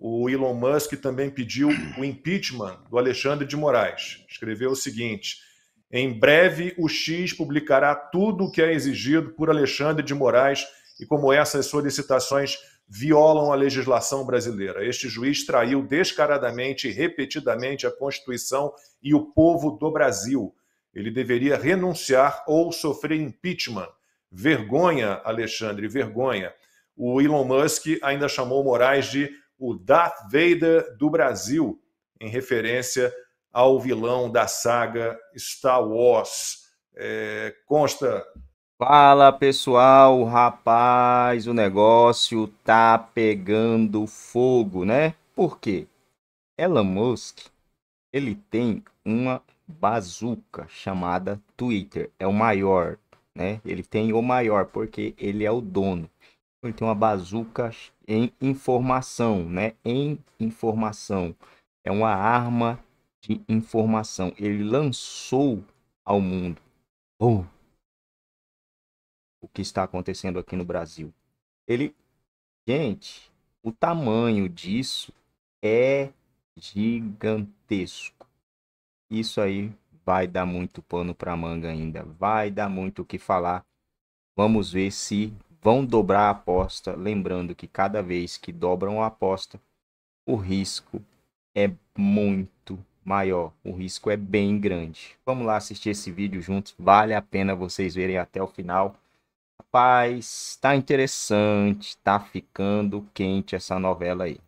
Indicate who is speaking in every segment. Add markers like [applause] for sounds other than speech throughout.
Speaker 1: o Elon Musk também pediu o impeachment do Alexandre de Moraes. Escreveu o seguinte: em breve o X publicará tudo o que é exigido por Alexandre de Moraes e como essas solicitações violam a legislação brasileira. Este juiz traiu descaradamente e repetidamente a Constituição e o povo do Brasil. Ele deveria renunciar ou sofrer impeachment. Vergonha, Alexandre, vergonha. O Elon Musk ainda chamou Moraes de o Darth Vader do Brasil, em referência ao vilão da saga Star Wars. É, consta.
Speaker 2: Fala pessoal, rapaz, o negócio tá pegando fogo, né? Por quê? Elon Musk, ele tem uma bazuca chamada Twitter, é o maior, né? Ele tem o maior porque ele é o dono. Ele tem uma bazuca em informação, né? Em informação. É uma arma de informação. Ele lançou ao mundo. Oh, o que está acontecendo aqui no Brasil. Ele, gente, o tamanho disso é gigantesco. Isso aí vai dar muito pano para manga ainda, vai dar muito o que falar. Vamos ver se vão dobrar a aposta, lembrando que cada vez que dobram a aposta, o risco é muito maior, o risco é bem grande. Vamos lá assistir esse vídeo juntos, vale a pena vocês verem até o final. Rapaz, tá interessante, tá ficando quente essa novela aí.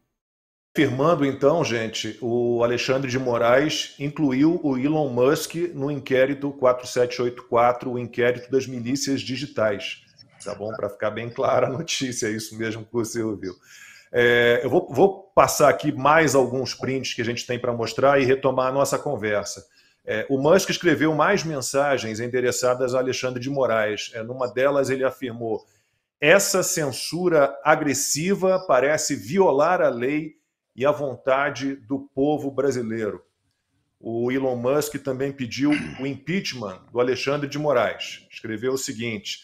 Speaker 1: Firmando então, gente, o Alexandre de Moraes incluiu o Elon Musk no inquérito 4784, o inquérito das milícias digitais tá bom? Para ficar bem clara a notícia, é isso mesmo que você ouviu. É, eu vou, vou, passar aqui mais alguns prints que a gente tem para mostrar e retomar a nossa conversa. É, o Musk escreveu mais mensagens endereçadas a Alexandre de Moraes. É, numa delas, ele afirmou: essa censura agressiva parece violar a lei e a vontade do povo brasileiro. O Elon Musk também pediu o impeachment do Alexandre de Moraes. Escreveu o seguinte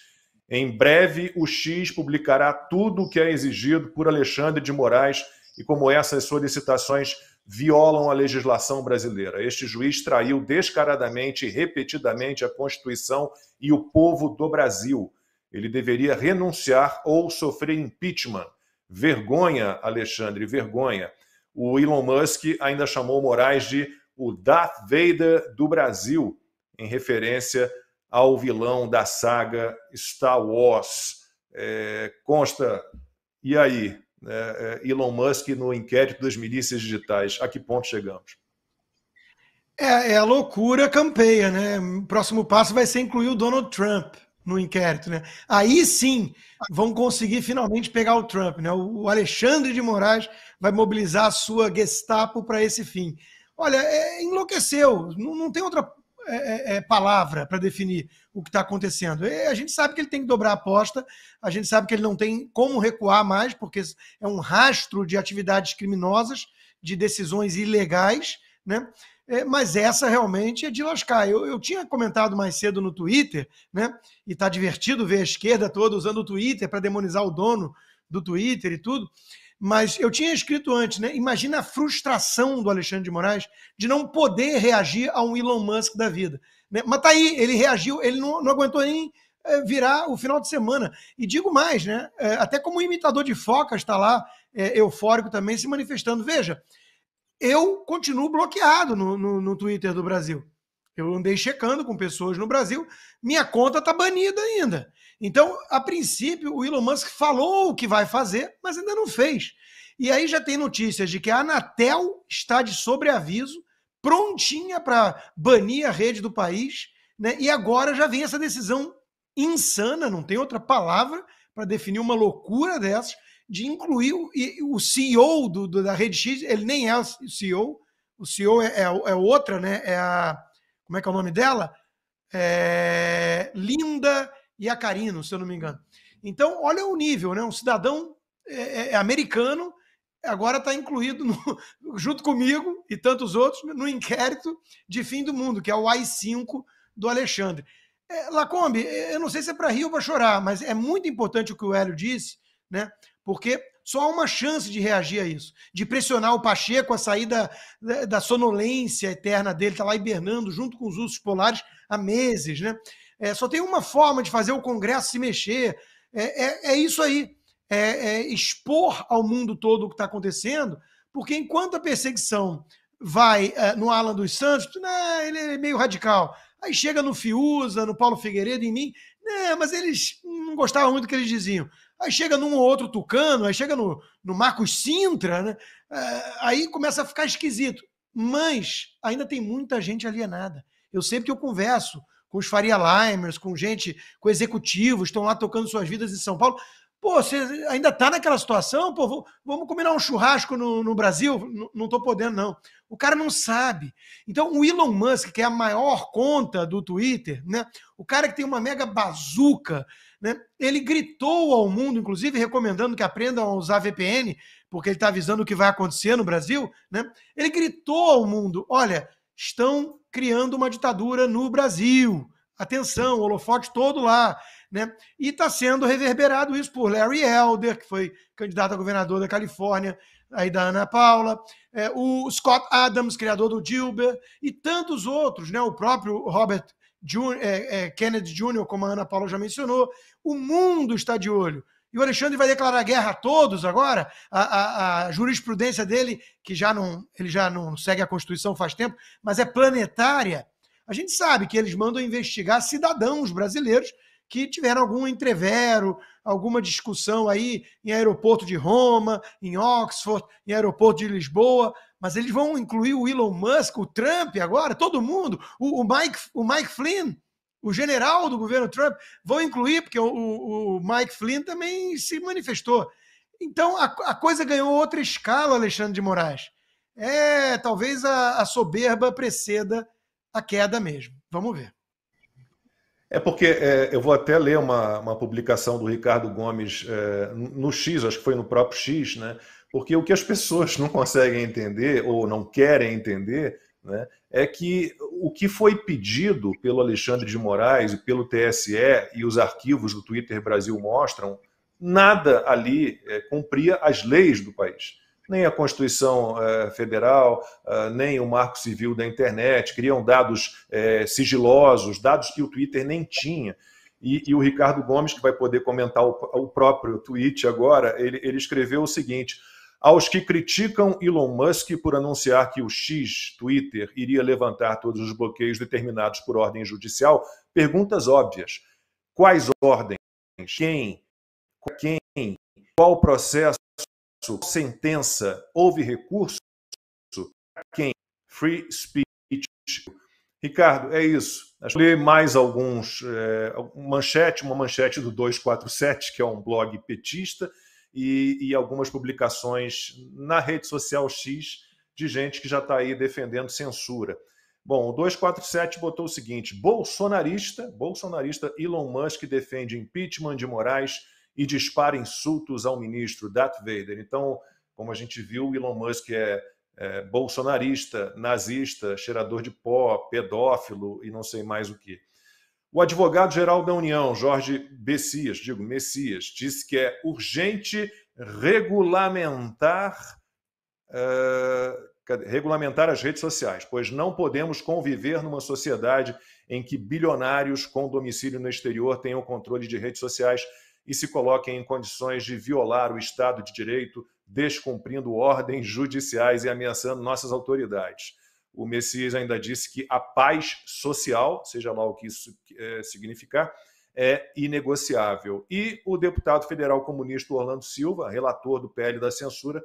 Speaker 1: em breve, o X publicará tudo o que é exigido por Alexandre de Moraes e como essas solicitações violam a legislação brasileira. Este juiz traiu descaradamente e repetidamente a Constituição e o povo do Brasil. Ele deveria renunciar ou sofrer impeachment. Vergonha, Alexandre, vergonha. O Elon Musk ainda chamou Moraes de o Darth Vader do Brasil, em referência a ao vilão da saga Star Wars. É, consta, e aí, né, é, Elon Musk no inquérito das milícias digitais, a que ponto chegamos?
Speaker 3: É, é a loucura campeia, né? O próximo passo vai ser incluir o Donald Trump no inquérito, né? Aí sim vão conseguir finalmente pegar o Trump, né? O Alexandre de Moraes vai mobilizar a sua Gestapo para esse fim. Olha, é, enlouqueceu, não, não, tem outra é, é, é, palavra para definir o que está acontecendo. E a gente sabe que ele tem que dobrar a aposta, a gente sabe que ele não tem como recuar mais, porque é um rastro de atividades criminosas, de decisões ilegais, né? É, mas essa realmente é de lascar. Eu, eu tinha comentado mais cedo no Twitter, né? E tá divertido ver a esquerda toda usando o Twitter para demonizar o dono do Twitter e tudo. Mas eu tinha escrito antes, né? Imagina a frustração do Alexandre de Moraes de não poder reagir a um Elon Musk da vida. Né? Mas tá aí, ele reagiu, ele não, não aguentou nem eh, virar o final de semana. E digo mais, né? Eh, até como imitador de focas está lá, é, eufórico também, se manifestando. Veja, eu continuo bloqueado no, no, no, Twitter do Brasil. Eu andei checando com pessoas no Brasil, minha conta tá banida ainda. Então, a princípio, o Elon Musk falou o que vai fazer, mas ainda não fez. E aí já tem notícias de que a Anatel está de sobreaviso, prontinha para banir a rede do país, né? E agora já vem essa decisão insana, não tem outra palavra para definir uma loucura dessas, de incluir o, o CEO do, do, da Rede X, ele nem é o CEO, o CEO é, é, é outra, né? É a. Como é que é o nome dela? É, Linda e a Carino, se eu não me engano. Então, olha o nível, né? Um cidadão é, é, é americano agora está incluído, no, [laughs] junto comigo e tantos outros, no inquérito de fim do mundo, que é o AI-5 do Alexandre. É, Lacombe, é, eu não sei se é para rir ou para chorar, mas é muito importante o que o Hélio disse, né? Porque só há uma chance de reagir a isso, de pressionar o Pacheco a sair da, da sonolência eterna dele, está lá hibernando junto com os ursos polares há meses, né? É, só tem uma forma de fazer o Congresso se mexer. É, é, é isso aí. É, é expor ao mundo todo o que está acontecendo, porque enquanto a perseguição vai é, no Alan dos Santos, né ele é meio radical. Aí chega no Fiuza, no Paulo Figueiredo, em mim, né mas eles não gostavam muito do que eles diziam. Aí chega num ou outro tucano, aí chega no, no Marcos Sintra, né? É, aí começa a ficar esquisito. Mas ainda tem muita gente alienada. Eu sempre que eu converso com os Faria Limers, com gente, com executivos, estão lá tocando suas vidas em São Paulo. Pô, você ainda está naquela situação? Pô, vamos combinar um churrasco no, no Brasil? N não estou podendo, não. O cara não sabe. Então, o Elon Musk, que é a maior conta do Twitter, né? o cara que tem uma mega bazuca, né? ele gritou ao mundo, inclusive recomendando que aprendam a usar VPN, porque ele está avisando o que vai acontecer no Brasil. Né? Ele gritou ao mundo: olha, estão criando uma ditadura no Brasil. Atenção, holofote todo lá. Né? E está sendo reverberado isso por Larry Elder, que foi candidato a governador da Califórnia, aí da Ana Paula, é, o Scott Adams, criador do Dilber, e tantos outros, né? o próprio Robert é, é, Kennedy Jr., como a Ana Paula já mencionou. O mundo está de olho e o Alexandre vai declarar guerra a todos agora. A, a, a, jurisprudência dele, que já não, ele já não segue a Constituição faz tempo, mas é planetária. A gente sabe que eles mandam investigar cidadãos brasileiros que tiveram algum entrevero, alguma discussão aí em aeroporto de Roma, em Oxford, em aeroporto de Lisboa, mas eles vão incluir o Elon Musk, o Trump agora, todo mundo, o, o Mike, o Mike Flynn, o general do governo Trump, vão incluir, porque o, o Mike Flynn também se manifestou. Então a, a, coisa ganhou outra escala, Alexandre de Moraes. É, talvez a, a soberba preceda a queda mesmo. Vamos ver.
Speaker 1: É porque é, eu vou até ler uma, uma publicação do Ricardo Gomes é, no X, acho que foi no próprio X, né? Porque o que as pessoas [laughs] não conseguem entender ou não querem entender né, é que o que foi pedido pelo Alexandre de Moraes e pelo TSE e os arquivos do Twitter Brasil mostram, nada ali é, cumpria as leis do país. Nem a Constituição é, Federal, é, nem o Marco Civil da Internet criam dados é, sigilosos, dados que o Twitter nem tinha. E, e, o Ricardo Gomes, que vai poder comentar o, o próprio tweet agora, ele, ele escreveu o seguinte aos que criticam Elon Musk por anunciar que o X, Twitter, iria levantar todos os bloqueios determinados por ordem judicial, perguntas óbvias. Quais ordens? Quem? Quem? Qual processo? Sentença? Houve recurso? Quem? Free speech. Ricardo, é isso. Vou ler mais alguns. É, manchete, uma manchete do 247, que é um blog petista e, e algumas publicações na rede social X de gente que já está aí defendendo censura. Bom, o 247 botou o seguinte: bolsonarista, bolsonarista Elon Musk defende impeachment de Moraes e dispara insultos ao ministro Darth Vader. Então, como a gente viu, Elon Musk é, é bolsonarista, nazista, cheirador de pó, pedófilo e não sei mais o que. O advogado-geral da União, Jorge Messias, digo Messias, disse que é urgente regulamentar, uh, regulamentar as redes sociais, pois não podemos conviver numa sociedade em que bilionários com domicílio no exterior tenham controle de redes sociais e se coloquem em condições de violar o Estado de Direito, descumprindo ordens judiciais e ameaçando nossas autoridades. O Messias ainda disse que a paz social, seja lá o que isso é, significar, é inegociável. E o deputado federal comunista Orlando Silva, relator do PL da censura,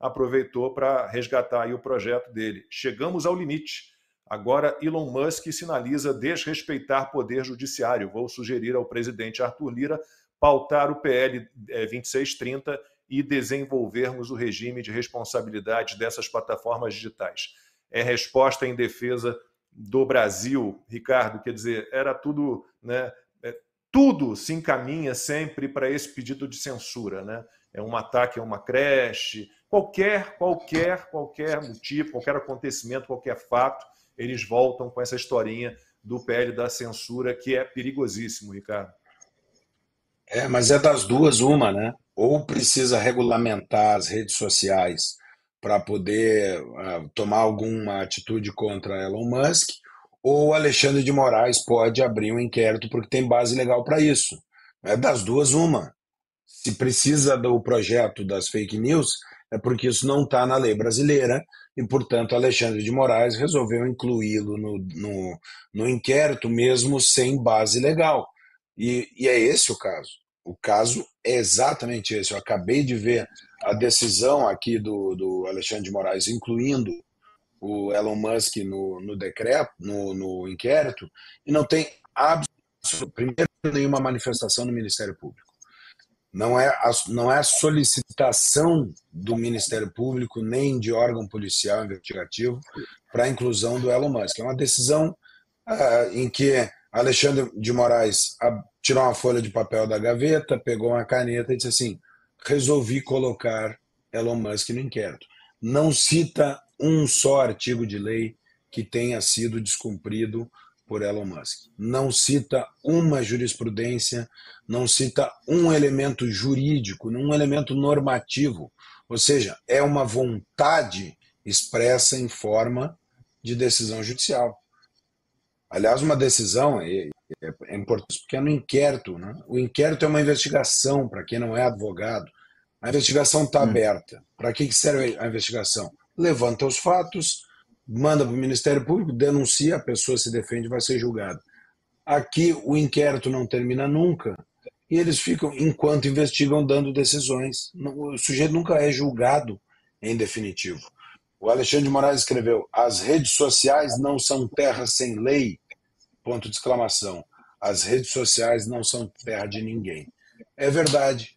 Speaker 1: aproveitou para resgatar o projeto dele. Chegamos ao limite. Agora Elon Musk sinaliza desrespeitar poder judiciário. Vou sugerir ao presidente Arthur Lira pautar o PL 2630 é, e desenvolvermos o regime de responsabilidade dessas plataformas digitais é resposta em defesa do Brasil, Ricardo. Quer dizer, era tudo, né? É, tudo se encaminha sempre para esse pedido de censura, né? É um ataque a é uma creche, qualquer, qualquer, qualquer motivo, qualquer acontecimento, qualquer fato, eles voltam com essa historinha do PL da censura que é perigosíssimo, Ricardo.
Speaker 4: É, mas é das duas uma, né? Ou precisa regulamentar as redes sociais para poder uh, tomar alguma atitude contra Elon Musk, ou Alexandre de Moraes pode abrir um inquérito porque tem base legal para isso. É das duas uma. Se precisa do projeto das fake news, é porque isso não está na lei brasileira e, portanto, Alexandre de Moraes resolveu incluí-lo no, no, no, inquérito mesmo sem base legal. E, e é esse o caso. O caso é exatamente isso. Eu acabei de ver a decisão aqui do, do Alexandre de Moraes, incluindo o Elon Musk no, no decreto, no, no inquérito, e não tem absolutamente nenhuma manifestação no Ministério Público. Não é, a, não é a solicitação do Ministério Público nem de órgão policial investigativo para a inclusão do Elon Musk. É uma decisão ah, em que Alexandre de Moraes tirou uma folha de papel da gaveta, pegou uma caneta e disse assim: resolvi colocar Elon Musk no inquérito. Não cita um só artigo de lei que tenha sido descumprido por Elon Musk. Não cita uma jurisprudência, não cita um elemento jurídico, um elemento normativo. Ou seja, é uma vontade expressa em forma de decisão judicial. Aliás, uma decisão, é, é importante porque é no inquérito. Né? O inquérito é uma investigação, para quem não é advogado. A investigação está hum. aberta. Para que serve a investigação? Levanta os fatos, manda para o Ministério Público, denuncia, a pessoa se defende vai ser julgada. Aqui o inquérito não termina nunca e eles ficam, enquanto investigam, dando decisões. O sujeito nunca é julgado em definitivo. O Alexandre de Moraes escreveu: as redes sociais não são terra sem lei, ponto de exclamação. As redes sociais não são terra de ninguém. É verdade,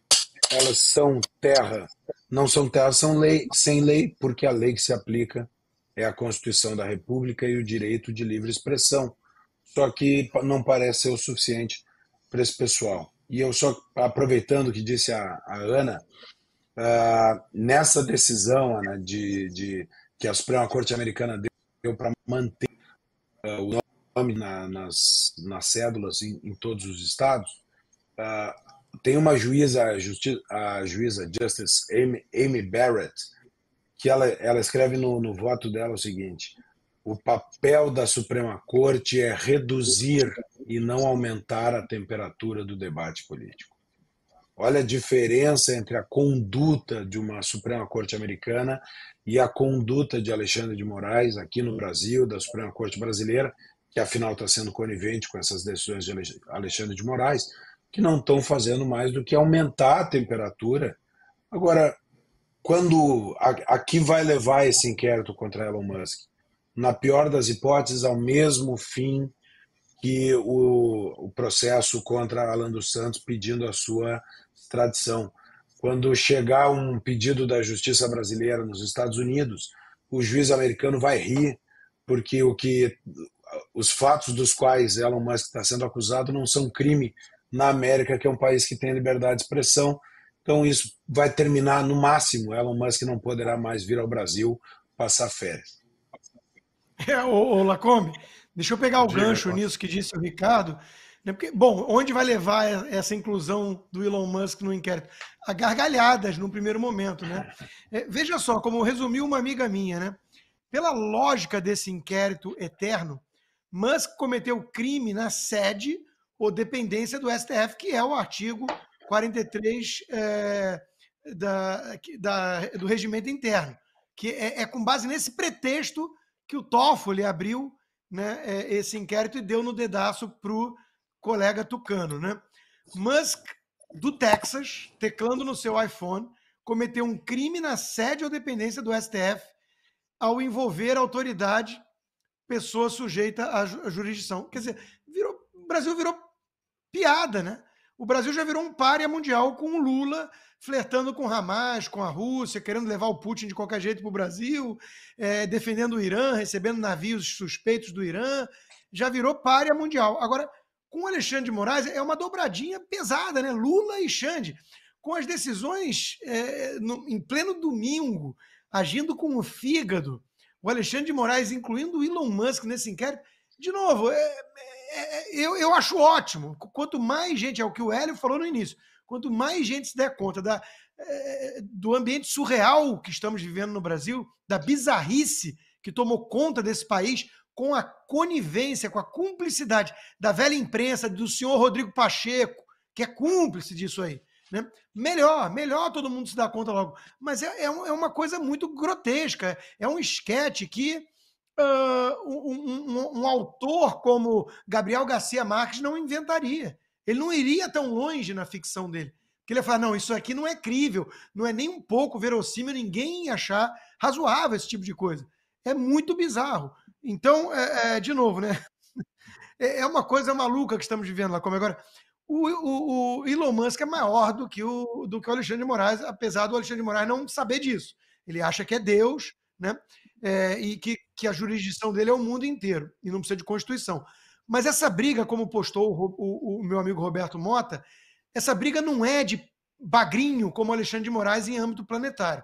Speaker 4: elas são terra, não são terra, são lei, sem lei, porque a lei que se aplica é a Constituição da República e o direito de livre expressão. Só que não parece ser o suficiente para esse pessoal. E eu só, aproveitando o que disse a, a Ana, uh, nessa decisão, Ana, de, de, que a Suprema Corte Americana deu para manter uh, o nome na, nas, nas cédulas em, em, todos os estados. Uh, tem uma juíza, a, justi, a juíza Justice Amy, Amy, Barrett, que ela, ela escreve no, no voto dela o seguinte: o papel da Suprema Corte é reduzir e não aumentar a temperatura do debate político. Olha a diferença entre a conduta de uma Suprema Corte americana e a conduta de Alexandre de Moraes aqui no Brasil, da Suprema Corte brasileira, que afinal está sendo conivente com essas decisões de Alexandre de Moraes, que não estão fazendo mais do que aumentar a temperatura. Agora, quando a, a que vai levar esse inquérito contra Elon Musk? Na pior das hipóteses, ao mesmo fim que o, o processo contra Alan dos Santos pedindo a sua extradição. Quando chegar um pedido da justiça brasileira nos Estados Unidos, o juiz americano vai rir, porque o que os fatos dos quais Elon Musk está sendo acusado não são crime na América, que é um país que tem liberdade de expressão. Então isso vai terminar no máximo. Elon Musk não poderá mais vir ao Brasil passar férias.
Speaker 3: É, ô, ô Lacombe, deixa eu pegar o Diga, gancho nisso que disse o Ricardo. Né? Porque, bom, onde vai levar essa inclusão do Elon Musk no inquérito? A gargalhadas no primeiro momento, né? [laughs] É, veja só, como resumiu uma amiga minha, né? Pela lógica desse inquérito eterno, Musk cometeu crime na sede ou dependência do STF, que é o artigo 43 é, eh, da, da, do regimento interno, que é, é, com base nesse pretexto que o Toffoli abriu né, é, esse inquérito e deu no dedaço para o colega tucano. Né? Musk, do Texas, teclando no seu iPhone, cometeu um crime na sede ou dependência do STF ao envolver a autoridade pessoa sujeita à, ju à jurisdição. Quer dizer, virou, o Brasil virou piada, né? O Brasil já virou um párea mundial com o Lula flertando com o Hamas, com a Rússia, querendo levar o Putin de qualquer jeito para o Brasil, é, defendendo o Irã, recebendo navios suspeitos do Irã. Já virou párea mundial. Agora, com o Alexandre de Moraes, é uma dobradinha pesada, né? Lula e Xande. Com as decisões é, no, em pleno domingo, agindo com o fígado, o Alexandre de Moraes, incluindo o Elon Musk nesse inquérito, de novo, é, é, é eu, eu acho ótimo. Quanto mais gente, é o que o Hélio falou no início, quanto mais gente se der conta da, é, do ambiente surreal que estamos vivendo no Brasil, da bizarrice que tomou conta desse país, com a conivência, com a cumplicidade da velha imprensa, do senhor Rodrigo Pacheco, que é cúmplice disso aí, né? Melhor, melhor todo mundo se dá conta logo. Mas é, é, é uma coisa muito grotesca. É um esquete que uh, um, um, um, autor como Gabriel Garcia Marques não inventaria. Ele não iria tão longe na ficção dele. Porque ele ia falar: não, isso aqui não é crível, não é nem um pouco verossímil, ninguém ia achar razoável esse tipo de coisa. É muito bizarro. Então, é, é, de novo, né? [laughs] É, é uma coisa maluca que estamos vivendo lá, como agora o, o, o, Elon Musk é maior do que, o, do que o Alexandre de Moraes, apesar do Alexandre de Moraes não saber disso. Ele acha que é Deus, né? É, e que, que a jurisdição dele é o mundo inteiro, e não precisa de Constituição. Mas essa briga, como postou o, o, o meu amigo Roberto Mota, essa briga não é de bagrinho como Alexandre de Moraes em âmbito planetário.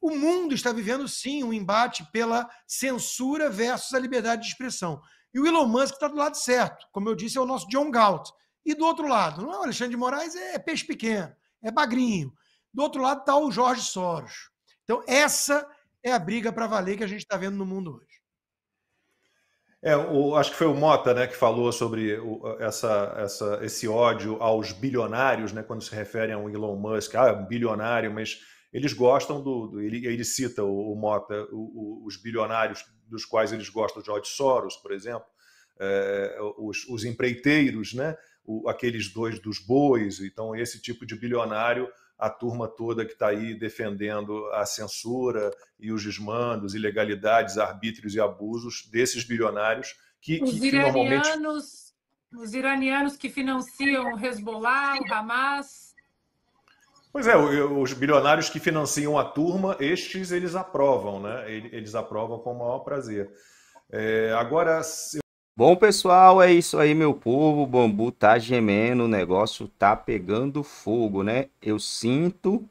Speaker 3: O mundo está vivendo, sim, um embate pela censura versus a liberdade de expressão. E o Elon Musk está do lado certo. Como eu disse, é o nosso John Galt. E do outro lado, não é o Alexandre de Moraes, é peixe pequeno, é bagrinho. Do outro lado está o Jorge Soros. Então, essa é a briga para valer que a gente está vendo no mundo hoje.
Speaker 1: É, o, acho que foi o Mota né, que falou sobre o, essa, essa, esse ódio aos bilionários, né, quando se refere a um Elon Musk, ah, é bilionário, mas eles gostam do. do ele, ele, cita o, o Mota, os bilionários dos quais eles gostam, o George Soros, por exemplo, é, os, os empreiteiros, né? o, aqueles dois dos bois, então esse tipo de bilionário, a turma toda que está aí defendendo a censura e os desmandos, ilegalidades, arbítrios e abusos desses bilionários que, os que iranianos, normalmente... Os iranianos que financiam o Hezbollah, o Hamas... Pois é, os bilionários que financiam a turma, estes eles aprovam, né? Eles aprovam com o maior prazer. É, agora,
Speaker 2: Bom, pessoal, é isso aí, meu povo. O bambu tá gemendo, o negócio tá pegando fogo, né? Eu sinto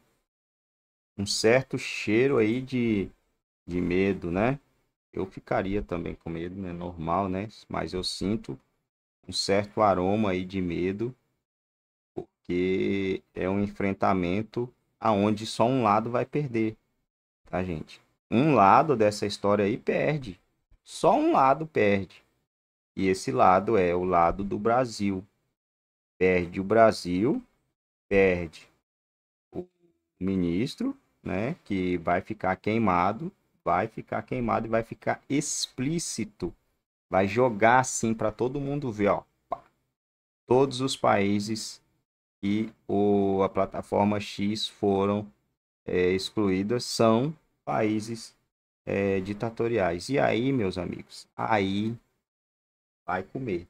Speaker 2: um certo cheiro aí de, de medo, né? Eu ficaria também com medo, né? Normal, né? Mas eu sinto um certo aroma aí de medo, porque é um enfrentamento aonde só um lado vai perder, tá, gente? Um lado dessa história aí perde. Só um lado perde e esse lado é o lado do Brasil. Perde o Brasil, perde o ministro, né, que vai ficar queimado, vai ficar queimado e vai ficar explícito. Vai jogar assim para todo mundo ver, ó. Todos os países que o, a plataforma X foram é, excluídas são países é, ditatoriais. E aí, meus amigos, aí vai comer.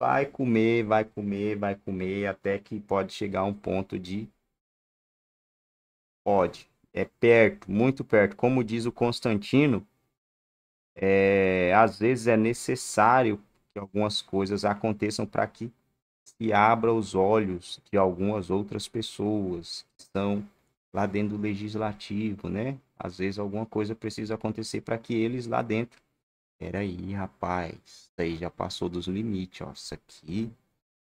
Speaker 2: Vai comer, vai comer, vai comer, até que pode chegar a um ponto de. Pode. É perto, muito perto. Como diz o Constantino, é, às vezes é necessário que algumas coisas aconteçam para que se abra os olhos de algumas outras pessoas que estão lá dentro do legislativo, né? Às vezes alguma coisa precisa acontecer para que eles lá dentro Peraí, rapaz. Isso aí já passou dos limites, ó. Isso aqui.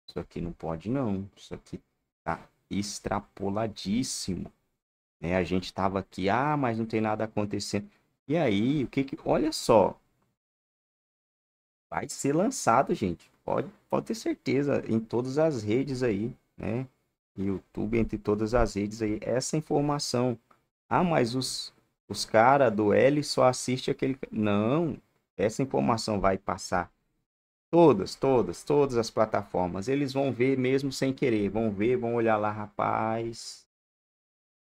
Speaker 2: Isso aqui não pode, não. Isso aqui tá extrapoladíssimo. Né? A gente tava aqui, ah, mas não tem nada acontecendo. E aí, o que que. Olha só. Vai ser lançado, gente. Pode, pode ter certeza. Em todas as redes aí, né? YouTube, entre todas as redes aí. Essa informação. Ah, mas os, os caras do L só assiste aquele. Não essa informação vai passar todas, todas, todas as plataformas. Eles vão ver mesmo sem querer, vão ver, vão olhar lá, rapaz.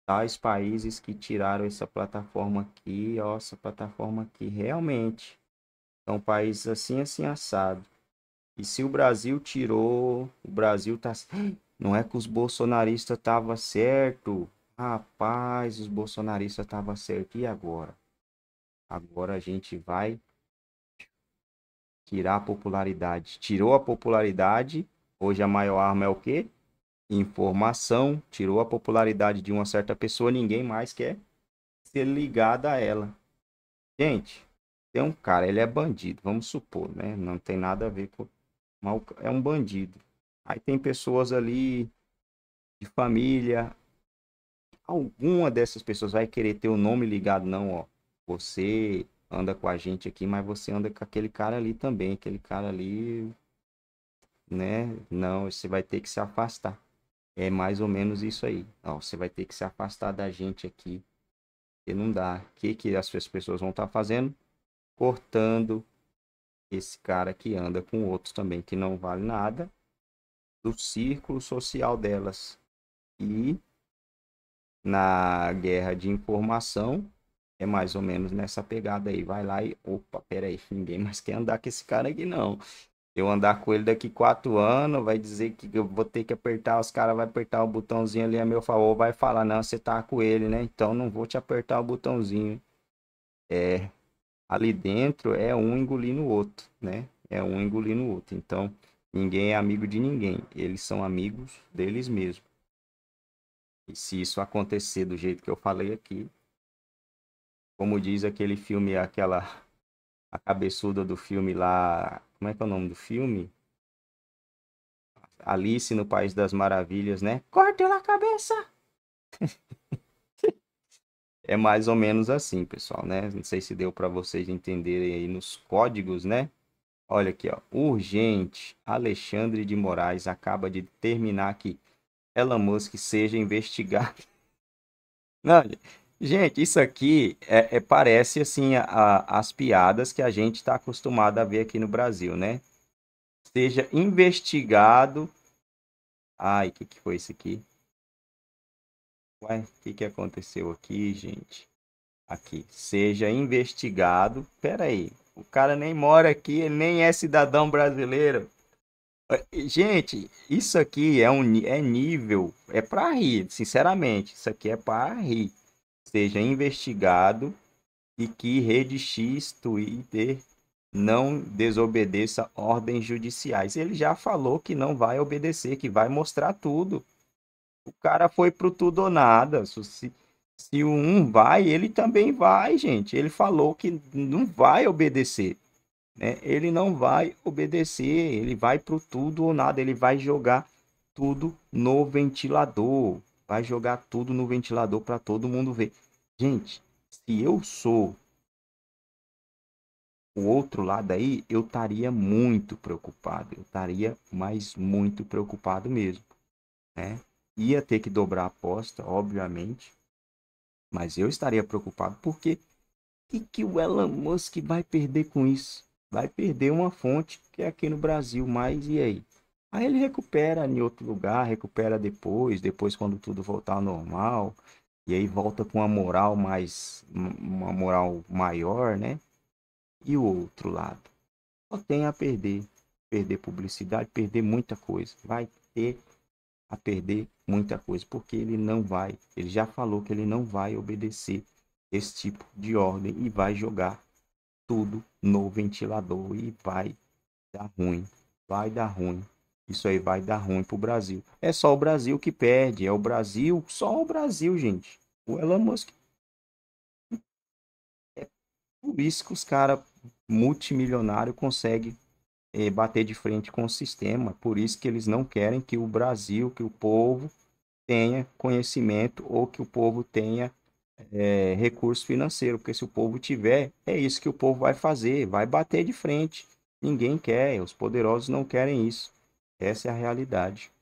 Speaker 2: Tais países que tiraram essa plataforma aqui, ó, essa plataforma aqui, realmente. São países assim, assim, assado. E se o Brasil tirou, o Brasil tá. [gasps] Não é que os bolsonaristas tava certo. Rapaz, os bolsonaristas tava certo. E agora? Agora a gente vai Tirar a popularidade. Tirou a popularidade. Hoje a maior arma é o quê? Informação. Tirou a popularidade de uma certa pessoa, ninguém mais quer ser ligado a ela. Gente, tem um cara, ele é bandido, vamos supor, né? Não tem nada a ver com. É um bandido. Aí tem pessoas ali de família. Alguma dessas pessoas vai querer ter o nome ligado, não, ó. Você anda com a gente aqui, mas você anda com aquele cara ali também, aquele cara ali, né? Não, você vai ter que se afastar. É mais ou menos isso aí. Ó, você vai ter que se afastar da gente aqui. E não dá. O que, que as suas pessoas vão estar tá fazendo? Cortando esse cara que anda com outros também, que não vale nada, do círculo social delas. E na guerra de informação, é mais ou menos nessa pegada aí. Vai lá e. Opa, peraí, [laughs] ninguém mais quer andar com esse cara aqui, não. Eu andar com ele daqui quatro anos, vai dizer que eu vou ter que apertar, os caras vão apertar o botãozinho ali a meu favor, vai falar, não, você tá com ele, né? Então não vou te apertar o botãozinho. É. Ali dentro é um engolindo o outro, né? É um engolindo o outro. Então, ninguém é amigo de ninguém. Eles são amigos deles mesmos. E se isso acontecer do jeito que eu falei aqui, como diz aquele filme, aquela. A cabeçuda do filme lá. Como é que é o nome do filme? Alice no País das Maravilhas, né? Corte a cabeça! [laughs] é mais ou menos assim, pessoal, né? Não sei se deu para vocês entenderem aí nos códigos, né? Olha aqui, ó. Urgente. Alexandre de Moraes acaba de terminar que Elon Musk seja investigado. [laughs] Não, Gente, isso aqui é, é parece assim a, a, as piadas que a gente está acostumado a ver aqui no Brasil, né? Seja investigado. Ai, o que, que foi isso aqui? o que, que aconteceu aqui, gente? Aqui. Seja investigado. Pera aí. O cara nem mora aqui, ele nem é cidadão brasileiro. Gente, isso aqui é um é nível, é para rir, sinceramente, isso aqui é para rir seja investigado e que Rede X, Twitter, não desobedeça ordens judiciais. Ele já falou que não vai obedecer, que vai mostrar tudo. O cara foi pro tudo ou nada. Se, se um vai, ele também vai, gente. Ele falou que não vai obedecer. Né? Ele não vai obedecer, ele vai pro tudo ou nada, ele vai jogar tudo no ventilador vai jogar tudo no ventilador para todo mundo ver. Gente, se eu sou o outro lado aí, eu estaria muito preocupado. Eu estaria, mais muito preocupado mesmo. Né? Ia ter que dobrar a aposta, obviamente. Mas eu estaria preocupado porque e que o Elon Musk vai perder com isso? Vai perder uma fonte que é aqui no Brasil, mas e aí? Aí ele recupera em outro lugar, recupera depois, depois quando tudo voltar ao normal, e aí volta com uma moral mais uma moral maior, né? E o outro lado só tem a perder, perder publicidade, perder muita coisa, vai ter a perder muita coisa, porque ele não vai, ele já falou que ele não vai obedecer esse tipo de ordem e vai jogar tudo no ventilador e vai dar ruim, vai dar ruim isso aí vai dar ruim pro Brasil. É só o Brasil que perde, é o Brasil, só o Brasil, gente. O Elon Musk. É por isso que os caras multimilionário conseguem é, bater de frente com o sistema. Por isso que eles não querem que o Brasil, que o povo tenha conhecimento ou que o povo tenha é, recurso financeiro, porque se o povo tiver, é isso que o povo vai fazer, vai bater de frente. Ninguém quer, os poderosos não querem isso. Essa é a realidade.